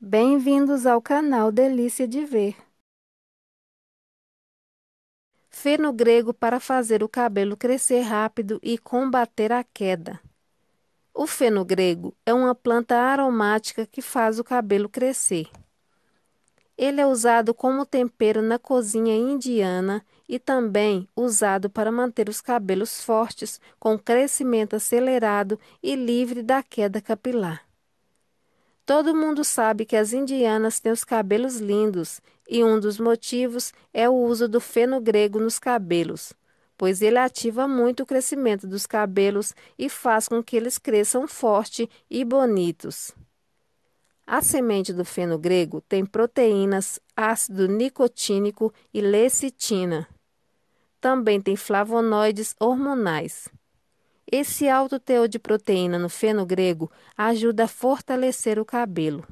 Bem-vindos ao canal Delícia de Ver. Feno grego para fazer o cabelo crescer rápido e combater a queda. O feno grego é uma planta aromática que faz o cabelo crescer. Ele é usado como tempero na cozinha indiana e também usado para manter os cabelos fortes, com crescimento acelerado e livre da queda capilar. Todo mundo sabe que as indianas têm os cabelos lindos, e um dos motivos é o uso do feno grego nos cabelos, pois ele ativa muito o crescimento dos cabelos e faz com que eles cresçam forte e bonitos. A semente do feno grego tem proteínas, ácido nicotínico e lecitina. Também tem flavonoides hormonais. Esse alto teor de proteína no feno grego ajuda a fortalecer o cabelo.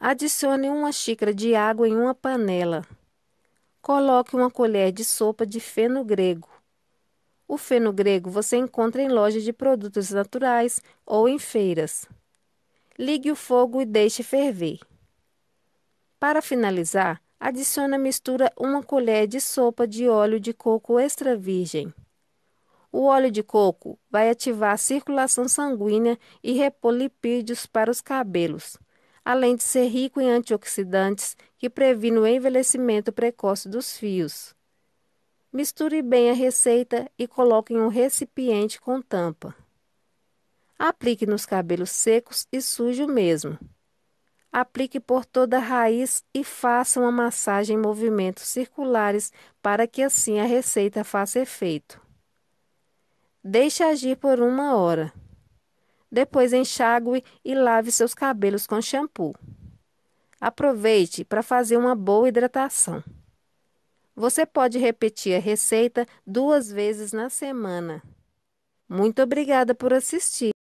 Adicione uma xícara de água em uma panela. Coloque uma colher de sopa de feno grego. O feno grego você encontra em lojas de produtos naturais ou em feiras. Ligue o fogo e deixe ferver. Para finalizar, adicione à mistura uma colher de sopa de óleo de coco extra virgem. O óleo de coco vai ativar a circulação sanguínea e repor lipídios para os cabelos, além de ser rico em antioxidantes que previne o envelhecimento precoce dos fios. Misture bem a receita e coloque em um recipiente com tampa. Aplique nos cabelos secos e sujos mesmo aplique por toda a raiz e faça uma massagem em movimentos circulares para que assim a receita faça efeito. Deixe agir por uma hora. Depois enxague e lave seus cabelos com shampoo. Aproveite para fazer uma boa hidratação. Você pode repetir a receita duas vezes na semana. Muito obrigada por assistir.